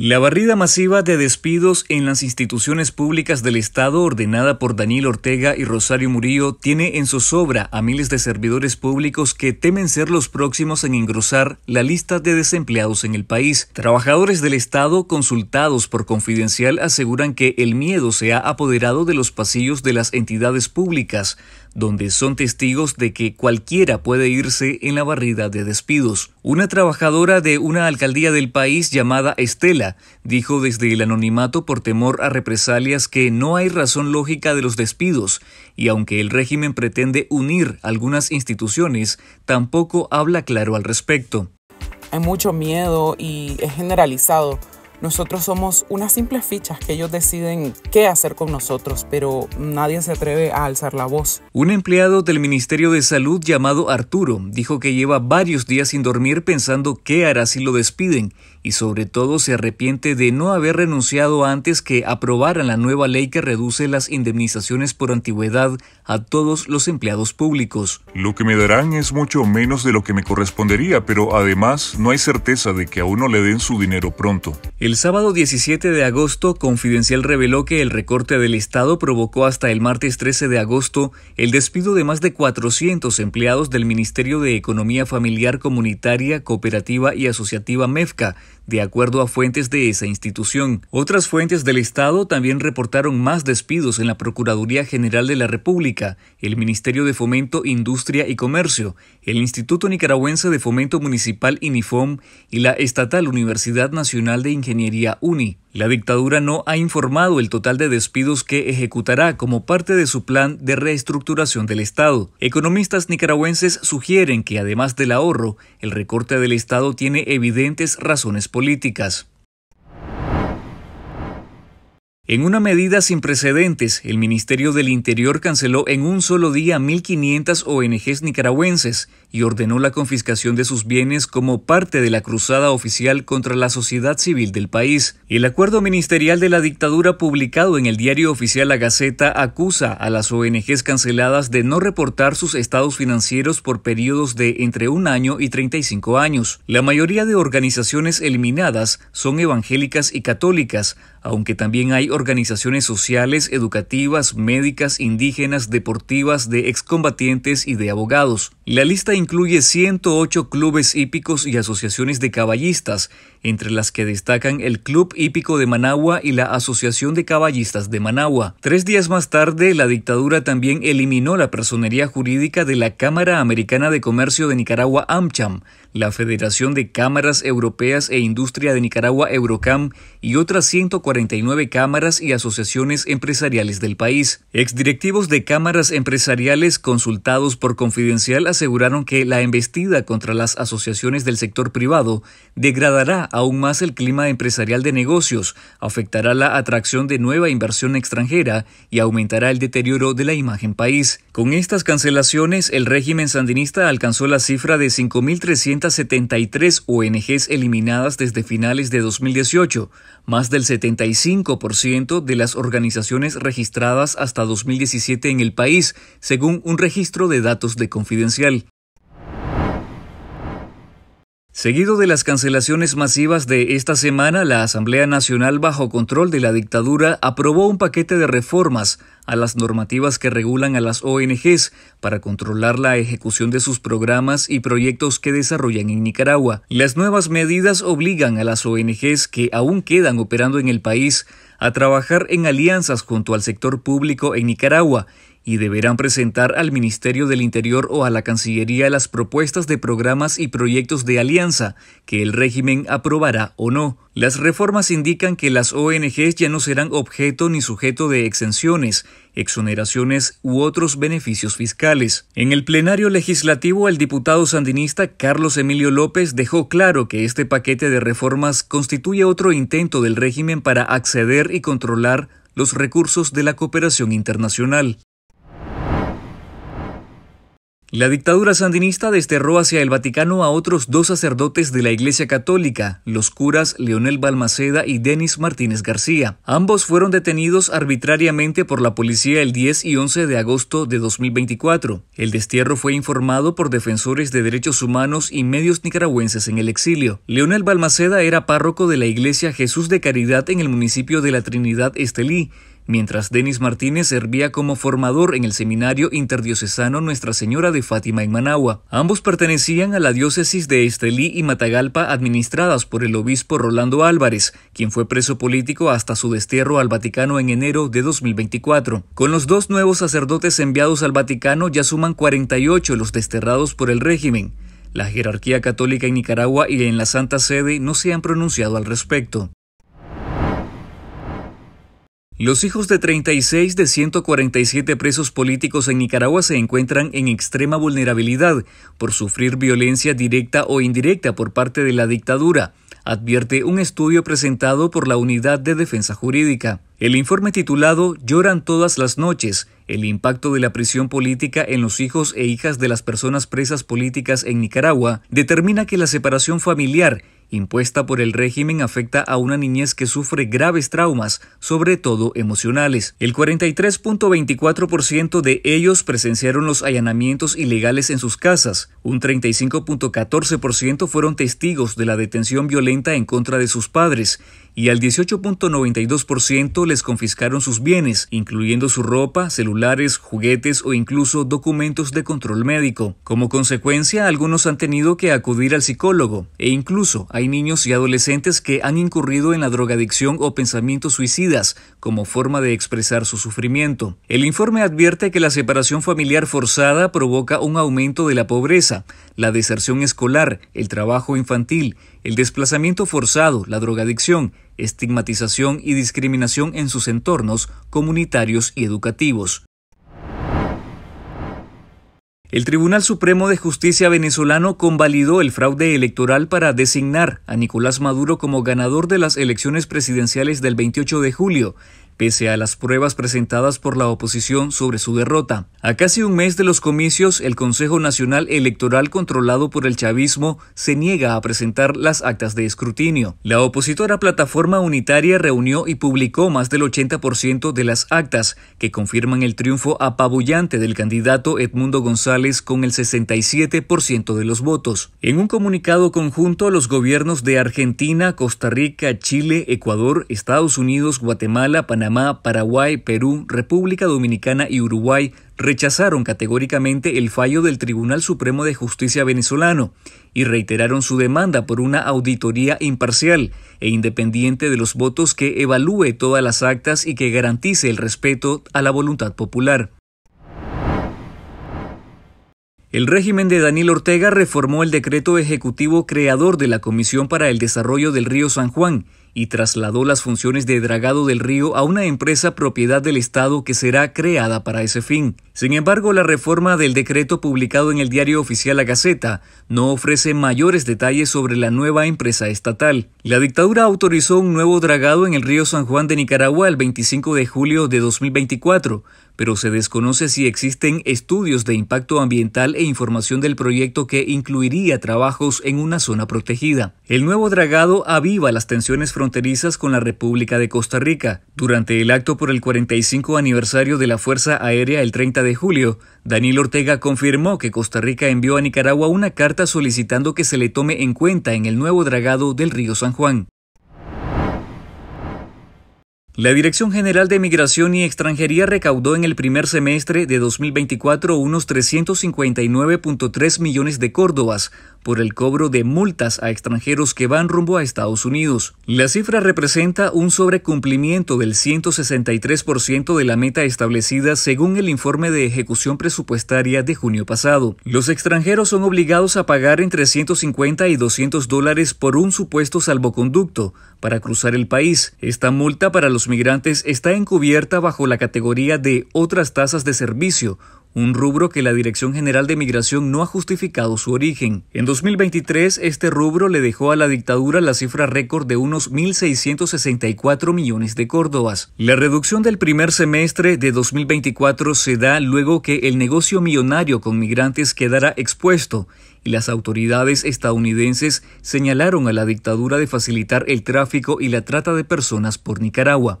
La barrida masiva de despidos en las instituciones públicas del Estado ordenada por Daniel Ortega y Rosario Murillo tiene en zozobra a miles de servidores públicos que temen ser los próximos en engrosar la lista de desempleados en el país. Trabajadores del Estado consultados por Confidencial aseguran que el miedo se ha apoderado de los pasillos de las entidades públicas, donde son testigos de que cualquiera puede irse en la barrida de despidos. Una trabajadora de una alcaldía del país llamada Estela dijo desde el anonimato por temor a represalias que no hay razón lógica de los despidos, y aunque el régimen pretende unir algunas instituciones, tampoco habla claro al respecto. Hay mucho miedo y es generalizado nosotros somos unas simples fichas que ellos deciden qué hacer con nosotros, pero nadie se atreve a alzar la voz. Un empleado del Ministerio de Salud llamado Arturo dijo que lleva varios días sin dormir pensando qué hará si lo despiden y sobre todo se arrepiente de no haber renunciado antes que aprobaran la nueva ley que reduce las indemnizaciones por antigüedad a todos los empleados públicos. Lo que me darán es mucho menos de lo que me correspondería, pero además no hay certeza de que a uno le den su dinero pronto. El sábado 17 de agosto, Confidencial reveló que el recorte del Estado provocó hasta el martes 13 de agosto el despido de más de 400 empleados del Ministerio de Economía Familiar Comunitaria, Cooperativa y Asociativa MEFCA de acuerdo a fuentes de esa institución. Otras fuentes del Estado también reportaron más despidos en la Procuraduría General de la República, el Ministerio de Fomento, Industria y Comercio, el Instituto Nicaragüense de Fomento Municipal INIFOM y la Estatal Universidad Nacional de Ingeniería UNI. La dictadura no ha informado el total de despidos que ejecutará como parte de su plan de reestructuración del Estado. Economistas nicaragüenses sugieren que además del ahorro, el recorte del Estado tiene evidentes razones políticas. En una medida sin precedentes, el Ministerio del Interior canceló en un solo día 1.500 ONGs nicaragüenses y ordenó la confiscación de sus bienes como parte de la cruzada oficial contra la sociedad civil del país. El acuerdo ministerial de la dictadura publicado en el diario oficial La Gaceta acusa a las ONGs canceladas de no reportar sus estados financieros por periodos de entre un año y 35 años. La mayoría de organizaciones eliminadas son evangélicas y católicas, aunque también hay organizaciones sociales, educativas, médicas, indígenas, deportivas, de excombatientes y de abogados. La lista incluye 108 clubes hípicos y asociaciones de caballistas, entre las que destacan el Club Hípico de Managua y la Asociación de Caballistas de Managua. Tres días más tarde, la dictadura también eliminó la personería jurídica de la Cámara Americana de Comercio de Nicaragua AmCham, la Federación de Cámaras Europeas e Industria de Nicaragua Eurocam y otras 149 cámaras y asociaciones empresariales del país. Exdirectivos de cámaras empresariales consultados por Confidencial aseguraron que la embestida contra las asociaciones del sector privado degradará aún más el clima empresarial de negocios, afectará la atracción de nueva inversión extranjera y aumentará el deterioro de la imagen país. Con estas cancelaciones, el régimen sandinista alcanzó la cifra de 5.373 ONGs eliminadas desde finales de 2018, más del 75% de las organizaciones registradas hasta 2017 en el país, según un registro de datos de confidencialidad. Seguido de las cancelaciones masivas de esta semana, la Asamblea Nacional bajo control de la dictadura aprobó un paquete de reformas a las normativas que regulan a las ONGs para controlar la ejecución de sus programas y proyectos que desarrollan en Nicaragua. Las nuevas medidas obligan a las ONGs que aún quedan operando en el país a trabajar en alianzas junto al sector público en Nicaragua y deberán presentar al Ministerio del Interior o a la Cancillería las propuestas de programas y proyectos de alianza que el régimen aprobará o no. Las reformas indican que las ONGs ya no serán objeto ni sujeto de exenciones, exoneraciones u otros beneficios fiscales. En el plenario legislativo, el diputado sandinista Carlos Emilio López dejó claro que este paquete de reformas constituye otro intento del régimen para acceder y controlar los recursos de la cooperación internacional. La dictadura sandinista desterró hacia el Vaticano a otros dos sacerdotes de la Iglesia Católica, los curas Leonel Balmaceda y Denis Martínez García. Ambos fueron detenidos arbitrariamente por la policía el 10 y 11 de agosto de 2024. El destierro fue informado por defensores de derechos humanos y medios nicaragüenses en el exilio. Leonel Balmaceda era párroco de la Iglesia Jesús de Caridad en el municipio de La Trinidad Estelí mientras Denis Martínez servía como formador en el Seminario Interdiocesano Nuestra Señora de Fátima en Managua. Ambos pertenecían a la diócesis de Estelí y Matagalpa administradas por el obispo Rolando Álvarez, quien fue preso político hasta su destierro al Vaticano en enero de 2024. Con los dos nuevos sacerdotes enviados al Vaticano ya suman 48 los desterrados por el régimen. La jerarquía católica en Nicaragua y en la Santa Sede no se han pronunciado al respecto. Los hijos de 36 de 147 presos políticos en Nicaragua se encuentran en extrema vulnerabilidad por sufrir violencia directa o indirecta por parte de la dictadura, advierte un estudio presentado por la Unidad de Defensa Jurídica. El informe titulado Lloran todas las noches, el impacto de la prisión política en los hijos e hijas de las personas presas políticas en Nicaragua, determina que la separación familiar impuesta por el régimen afecta a una niñez que sufre graves traumas, sobre todo emocionales. El 43.24% de ellos presenciaron los allanamientos ilegales en sus casas, un 35.14% fueron testigos de la detención violenta en contra de sus padres y al 18.92% les confiscaron sus bienes, incluyendo su ropa, celulares, juguetes o incluso documentos de control médico. Como consecuencia, algunos han tenido que acudir al psicólogo e incluso hay niños y adolescentes que han incurrido en la drogadicción o pensamientos suicidas como forma de expresar su sufrimiento. El informe advierte que la separación familiar forzada provoca un aumento de la pobreza, la deserción escolar, el trabajo infantil, el desplazamiento forzado, la drogadicción, estigmatización y discriminación en sus entornos comunitarios y educativos. El Tribunal Supremo de Justicia venezolano convalidó el fraude electoral para designar a Nicolás Maduro como ganador de las elecciones presidenciales del 28 de julio pese a las pruebas presentadas por la oposición sobre su derrota. A casi un mes de los comicios, el Consejo Nacional Electoral controlado por el chavismo se niega a presentar las actas de escrutinio. La opositora Plataforma Unitaria reunió y publicó más del 80% de las actas, que confirman el triunfo apabullante del candidato Edmundo González con el 67% de los votos. En un comunicado conjunto, los gobiernos de Argentina, Costa Rica, Chile, Ecuador, Estados Unidos, Guatemala, Panamá, Paraguay, Perú, República Dominicana y Uruguay rechazaron categóricamente el fallo del Tribunal Supremo de Justicia venezolano y reiteraron su demanda por una auditoría imparcial e independiente de los votos que evalúe todas las actas y que garantice el respeto a la voluntad popular. El régimen de Daniel Ortega reformó el decreto ejecutivo creador de la Comisión para el Desarrollo del Río San Juan y trasladó las funciones de dragado del río a una empresa propiedad del Estado que será creada para ese fin. Sin embargo, la reforma del decreto publicado en el diario oficial La Gaceta no ofrece mayores detalles sobre la nueva empresa estatal. La dictadura autorizó un nuevo dragado en el río San Juan de Nicaragua el 25 de julio de 2024, pero se desconoce si existen estudios de impacto ambiental e información del proyecto que incluiría trabajos en una zona protegida. El nuevo dragado aviva las tensiones fronterizas con la República de Costa Rica. Durante el acto por el 45 aniversario de la Fuerza Aérea el 30 de julio, Daniel Ortega confirmó que Costa Rica envió a Nicaragua una carta solicitando que se le tome en cuenta en el nuevo dragado del río San Juan. La Dirección General de Migración y Extranjería recaudó en el primer semestre de 2024 unos 359.3 millones de córdobas, por el cobro de multas a extranjeros que van rumbo a Estados Unidos. La cifra representa un sobrecumplimiento del 163% de la meta establecida según el informe de ejecución presupuestaria de junio pasado. Los extranjeros son obligados a pagar entre 150 y 200 dólares por un supuesto salvoconducto para cruzar el país. Esta multa para los migrantes está encubierta bajo la categoría de otras tasas de servicio, un rubro que la Dirección General de Migración no ha justificado su origen. En 2023, este rubro le dejó a la dictadura la cifra récord de unos 1.664 millones de córdobas. La reducción del primer semestre de 2024 se da luego que el negocio millonario con migrantes quedará expuesto y las autoridades estadounidenses señalaron a la dictadura de facilitar el tráfico y la trata de personas por Nicaragua.